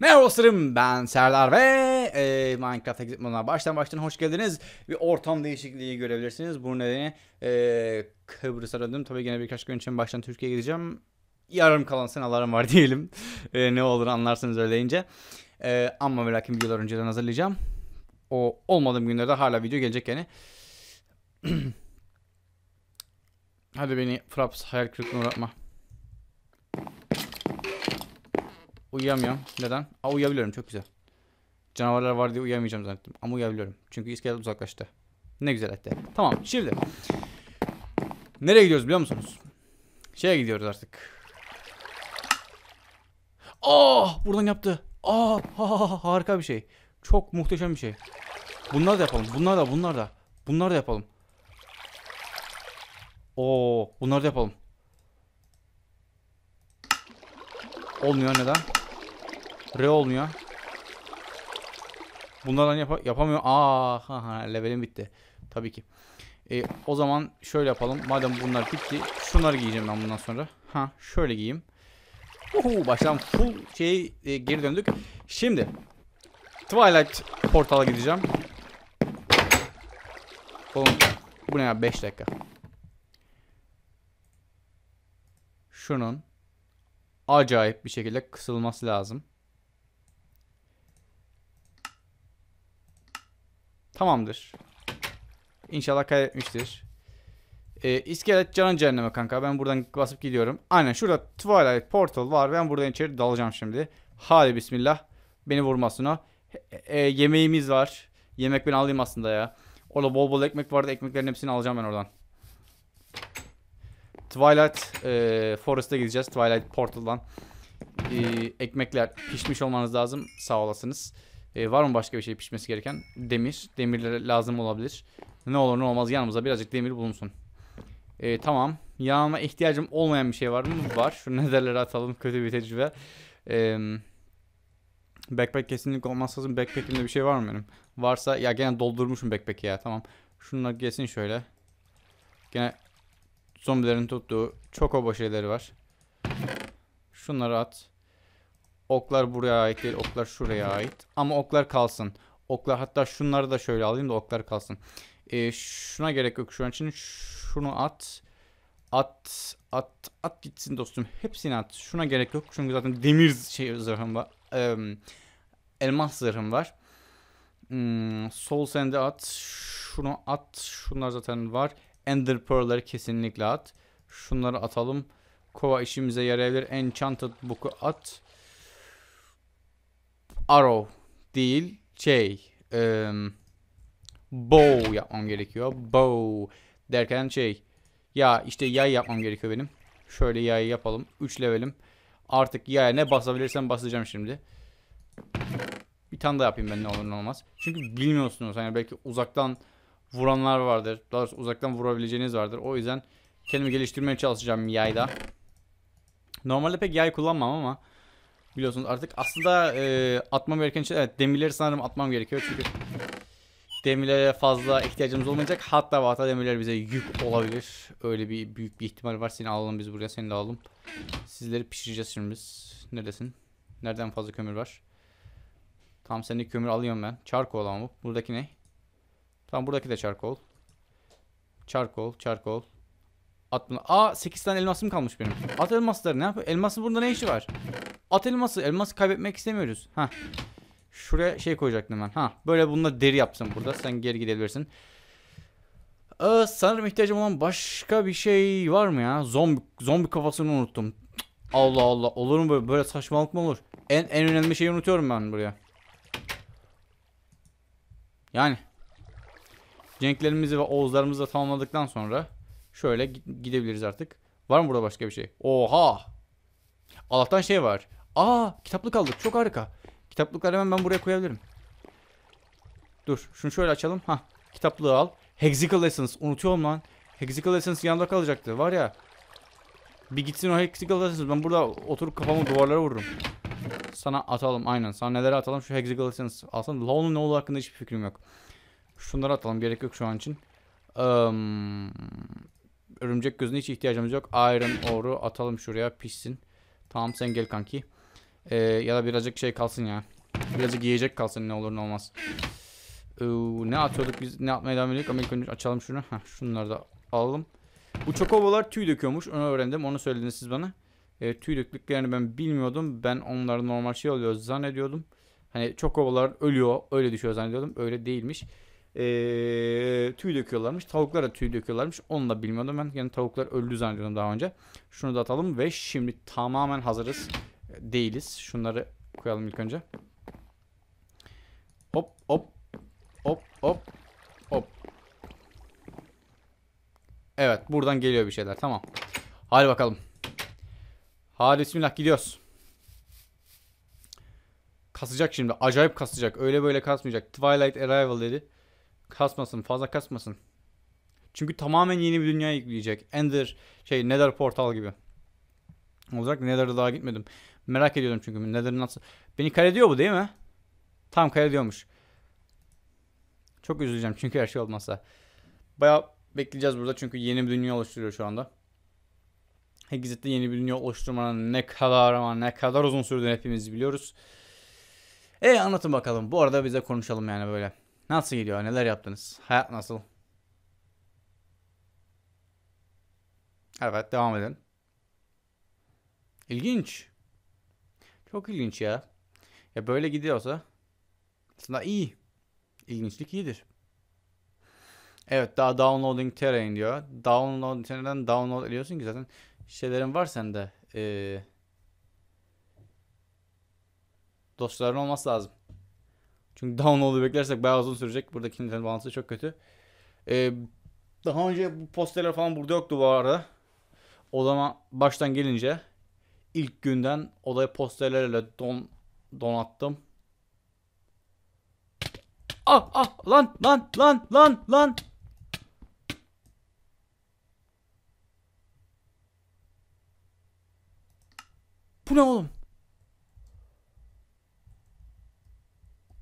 Merhaba dostlarım ben Serdar ve e, Minecraft ekipmanına baştan baştan hoş geldiniz. Bir ortam değişikliği görebilirsiniz. Bunun nedeni e, Kıbrıs'a döndüm. Tabii yine birkaç gün için baştan Türkiye'ye gideceğim. Yarım kalan senalarım var diyelim. E, ne olur anlarsınız öyleyince. E, ama ve lakin videolar önceden hazırlayacağım. O olmadığım günlerde hala video gelecek yani. Hadi beni Fraps hayal kırıklığına uğratma. Uyuyamıyorum. Neden? Aa uyuyabiliyorum çok güzel. Canavarlar var diye uyuyamayacağım zannettim. Ama uyuyabiliyorum. Çünkü iskelet uzaklaştı. Ne güzel etti. Tamam şimdi. Nereye gidiyoruz biliyor musunuz? Şeye gidiyoruz artık. Oh buradan yaptı. Oh ha, ha, ha, harika bir şey. Çok muhteşem bir şey. Bunlar da yapalım. Bunlar da bunlar da. Bunlar da yapalım. Oo bunları da yapalım. Olmuyor neden? Re olmuyor. Bunlardan hani yap yapamıyor. Aa, ha, ha, levelim bitti. Tabii ki. E, o zaman şöyle yapalım. Madem bunlar bitti. Şunları giyeceğim ben bundan sonra. Ha şöyle giyeyim. Uhu, baştan full şey e, geri döndük. Şimdi Twilight portala gideceğim. Oğlum bu ne ya 5 dakika. Şunun acayip bir şekilde kısılması lazım. Tamamdır. İnşallah kaybetmiştir. Ee, iskelet canın cehenneme kanka. Ben buradan basıp gidiyorum. Aynen şurada Twilight Portal var. Ben buradan içeri dalacağım şimdi. Hadi bismillah. Beni vurmasın o. E, e, yemeğimiz var. Yemek ben alayım aslında ya. Orada bol bol ekmek vardı. Ekmeklerin hepsini alacağım ben oradan. Twilight e, Forest'a gideceğiz. Twilight Portal'dan. E, ekmekler pişmiş olmanız lazım. Sağ olasınız. E, var mı başka bir şey pişmesi gereken? Demir. Demir lazım olabilir. Ne olur ne olmaz yanımıza birazcık demir bulunsun. E, tamam. Yağma ihtiyacım olmayan bir şey var mı? Var. Şu nedirleri atalım. Kötü bir tecrübe. E, backpack kesinlikle olmazsa lazım. Backpack'imde bir şey var mı benim? Varsa ya gene doldurmuşum backpack'i ya. Tamam. Şunlar gelsin şöyle. Gene zombilerin tuttuğu çok o şeyleri var. Şunları at. Oklar buraya ait değil. Oklar şuraya ait. Ama oklar kalsın. Oklar hatta şunları da şöyle alayım da oklar kalsın. Ee, şuna gerek yok şu an için. Şunu at. At. At. At gitsin dostum. Hepsini at. Şuna gerek yok. Çünkü zaten demir şey zırhım var. Ee, elmas zırhım var. Hmm, Soul Sand'i at. Şunu at. Şunlar zaten var. Ender Pearl'ları kesinlikle at. Şunları atalım. Kova işimize yarayabilir. Enchanted Book'u at arrow değil şey e, bow yapmam gerekiyor. Bow derken şey ya işte yay yapmam gerekiyor benim. Şöyle yay yapalım. 3 levelim. Artık yaya ne basabilirsem basacağım şimdi. Bir tane daha yapayım ben ne olur ne olmaz. Çünkü bilmiyorsunuz hani belki uzaktan vuranlar vardır. Daha uzaktan vurabileceğiniz vardır. O yüzden kendimi geliştirmeye çalışacağım yayda. Normalde pek yay kullanmam ama Biliyorsunuz artık aslında e, atmam gereken şey evet demirleri sanırım atmam gerekiyor çünkü demirlere fazla ihtiyacımız olmayacak. Hatta hatta demirler bize yük olabilir. Öyle bir büyük bir ihtimal var. Seni alalım biz buraya seni de alalım. Sizleri pişireceğiz şimdi biz. Neredesin? Nereden fazla kömür var? Tam senin kömür alıyorum ben. Çarkol ama bu. Buradaki ne? Tamam buradaki de çarkol. Çarkol, çarkol. At bunu. Aa 8 tane elmasım kalmış benim. At elmasları ne yapıyor? Elmasın burada ne işi var? At elması. Elması kaybetmek istemiyoruz. Ha. Şuraya şey koyacaktım ben. Ha. Böyle bununla deri yapsın burada. Sen geri gidebilirsin. Ee, sanırım ihtiyacım olan başka bir şey var mı ya? Zombi, zombi kafasını unuttum. Allah Allah. Olur mu böyle, böyle saçmalık mı olur? En, en önemli şeyi unutuyorum ben buraya. Yani. Cenklerimizi ve Oğuzlarımızı da tamamladıktan sonra şöyle gidebiliriz artık. Var mı burada başka bir şey? Oha! Allah'tan şey var. Aa kitaplık aldık. Çok harika. Kitaplıkları hemen ben buraya koyabilirim. Dur. Şunu şöyle açalım. Ha, kitaplığı al. Hexical Essence. Unutuyorum lan. Hexical Essence yanında kalacaktı. Var ya. Bir gitsin o Hexical Essence. Ben burada oturup kafamı duvarlara vururum. Sana atalım aynen. Sana neler atalım şu Hexical Essence. Aslında Law'un ne olduğu hakkında hiçbir fikrim yok. Şunları atalım. Gerek yok şu an için. Um, örümcek gözüne hiç ihtiyacımız yok. Iron oru atalım şuraya pişsin. Tamam sen gel kanki. Ee, ya da birazcık şey kalsın ya. Birazcık yiyecek kalsın ne olur ne olmaz. Ee, ne atıyorduk biz ne atmaya devam ediyorduk ama ilk önce açalım şunu. Heh, şunları da alalım. Bu çokobolar tüy döküyormuş onu öğrendim onu söylediniz siz bana. Ee, tüy döktüklerini ben bilmiyordum. Ben onları normal şey oluyor zannediyordum. Hani çokobolar ölüyor öyle düşüyor zannediyordum öyle değilmiş. Ee, tüy döküyorlarmış. Tavuklara da tüy döküyorlarmış. Onu da bilmiyordum ben. Yani tavuklar öldü zannediyordum daha önce. Şunu da atalım ve şimdi tamamen hazırız değiliz. Şunları koyalım ilk önce. Hop hop hop hop hop. Evet buradan geliyor bir şeyler tamam. Hadi bakalım. Hadi bismillah gidiyoruz. Kasacak şimdi. Acayip kasacak. Öyle böyle kasmayacak. Twilight Arrival dedi. Kasmasın. Fazla kasmasın. Çünkü tamamen yeni bir dünya yükleyecek. Ender şey Nether Portal gibi. Olacak Nether'a daha gitmedim. Merak ediyorum çünkü nedir nasıl. Beni kare bu değil mi? Tam kare Çok üzüleceğim çünkü her şey olmazsa. Baya bekleyeceğiz burada çünkü yeni bir dünya oluşturuyor şu anda. Hexit'te yeni bir dünya oluşturmanın ne kadar ama ne kadar uzun sürdüğünü hepimiz biliyoruz. E anlatın bakalım. Bu arada bize konuşalım yani böyle. Nasıl gidiyor? Neler yaptınız? Hayat nasıl? Evet devam edin. İlginç. Çok ilginç ya. Ya böyle gidiyorsa aslında iyi. İlginçlik iyidir. Evet daha downloading terrain diyor. Download terrain'den download ediyorsun ki zaten şeylerin var sende. Ee, dosyaların olması lazım. Çünkü download'u beklersek bayağı uzun sürecek. Buradaki internet bağlantısı çok kötü. Ee, daha önce bu posterler falan burada yoktu bu arada. O zaman baştan gelince ilk günden odayı posterlerle don, donattım. Ah ah lan lan lan lan lan. Bu ne oğlum?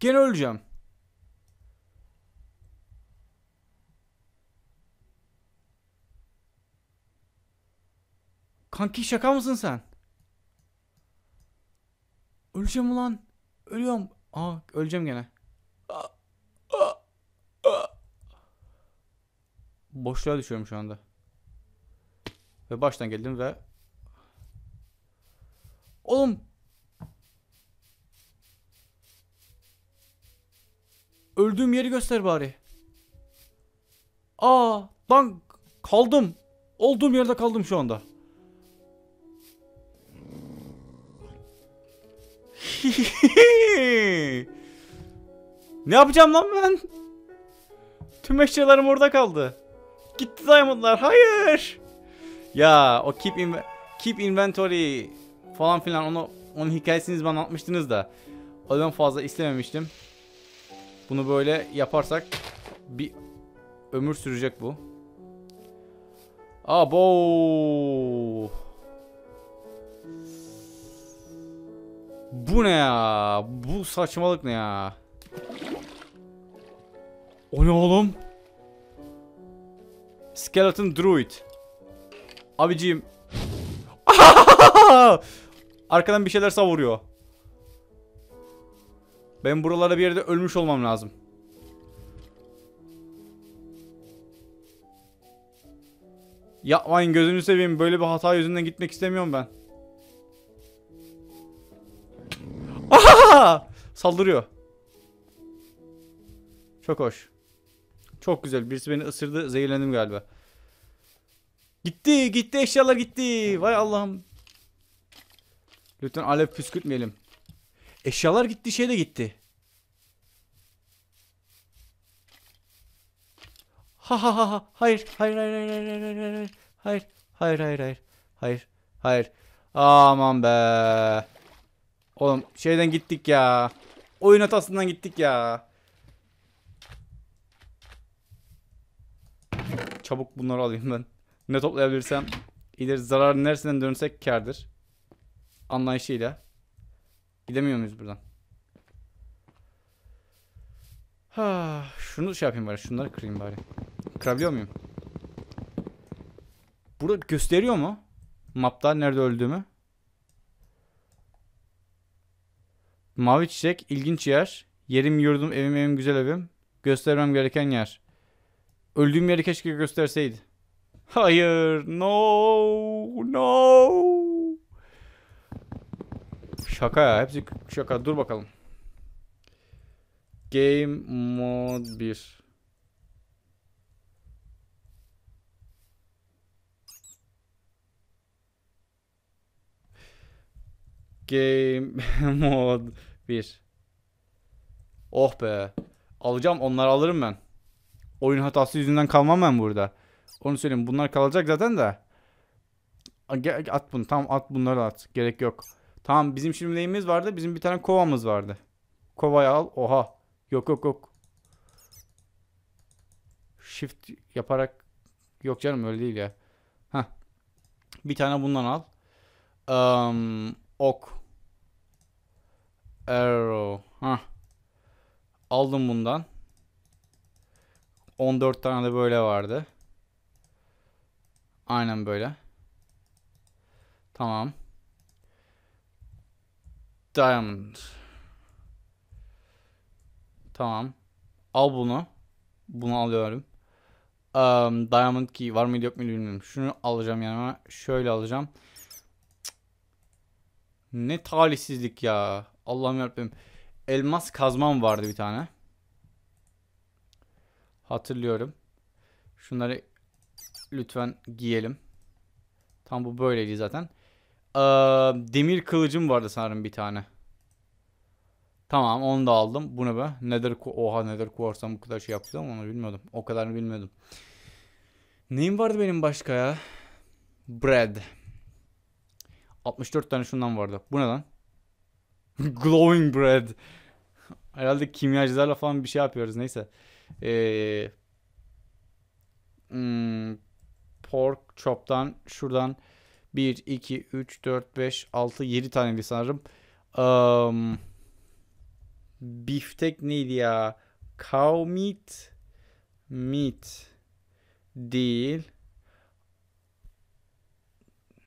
Gene öleceğim. Kanki şaka mısın sen? Öleceğim ulan. Ölüyorum. Aa öleceğim gene. Boşluğa düşüyorum şu anda. Ve baştan geldim ve... Oğlum! Öldüğüm yeri göster bari. Aa! Lan kaldım. Olduğum yerde kaldım şu anda. ne yapacağım lan ben? Tüm eşyalarım orada kaldı. Gitti diamondlar. Hayır. Ya o keep, inv keep inventory falan filan onu onun hikayesini bana anlatmıştınız da. Ondan fazla istememiştim. Bunu böyle yaparsak bir ömür sürecek bu. Abo. Bu ne ya? Bu saçmalık ne ya? O ne oğlum? Skeleton Druid. Abiciğim. Arkadan bir şeyler savuruyor. Ben buralara bir yerde ölmüş olmam lazım. Yapmayın gözünü seveyim. Böyle bir hata yüzünden gitmek istemiyorum ben. Saldırıyor. Çok hoş. Çok güzel. Birisi beni ısırdı. Zehirlendim galiba. Gitti. Gitti. Eşyalar gitti. Vay Allah'ım. Lütfen alev püskürtmeyelim. Eşyalar gitti. Şey de gitti. Ha ha ha ha. hayır hayır hayır hayır hayır. Hayır hayır hayır hayır. Hayır. Hayır. Aman be. Oğlum şeyden gittik ya. Oyun hatasından gittik ya. Çabuk bunları alayım ben. Ne toplayabilirsem. İleri zarar neresinden dönsek kardır. Anlayışıyla. Gidemiyor muyuz buradan? Ha, şunu şey yapayım bari. Şunları kırayım bari. Kırabiliyor muyum? Burada gösteriyor mu? Mapta nerede öldüğümü. Mavi çiçek, ilginç yer. Yerim yurdum, evim evim güzel evim. Göstermem gereken yer. Öldüğüm yeri keşke gösterseydi. Hayır, no, no. Şaka ya, hepsi şaka. Dur bakalım. Game mod 1. Game mod 1. Oh be. Alacağım onları alırım ben. Oyun hatası yüzünden kalmam ben burada. Onu söyleyeyim bunlar kalacak zaten de. At bunu tam at bunları at. Gerek yok. Tamam bizim şimdi neyimiz vardı? Bizim bir tane kovamız vardı. Kovayı al. Oha. Yok yok yok. Shift yaparak. Yok canım öyle değil ya. Heh. Bir tane bundan al. Um, Ok. Arrow. Hah. Aldım bundan. 14 tane de böyle vardı. Aynen böyle. Tamam. Diamond. Tamam. Al bunu. Bunu alıyorum. Um, diamond key var mıydı yok mu bilmiyorum. Şunu alacağım yanıma. Şöyle alacağım. Ne talihsizlik ya. Allah'ım yarabbim. Elmas kazmam vardı bir tane. Hatırlıyorum. Şunları lütfen giyelim. Tam bu böyleydi zaten. Ee, demir kılıcım vardı sanırım bir tane. Tamam onu da aldım. Bu ne be. Nether Oha Nether Quartz'tan bu kadar şey yaptım onu bilmiyordum. O kadarını bilmiyordum. Neyim vardı benim başka ya? Bread. 64 tane şundan vardı. Bu ne lan? Glowing bread. Herhalde kimyacılarla falan bir şey yapıyoruz. Neyse. Ee, hmm, pork chop'tan şuradan 1, 2, 3, 4, 5, 6, 7 taneydi sanırım. Um, biftek neydi ya? Cow meat. Meat. Değil.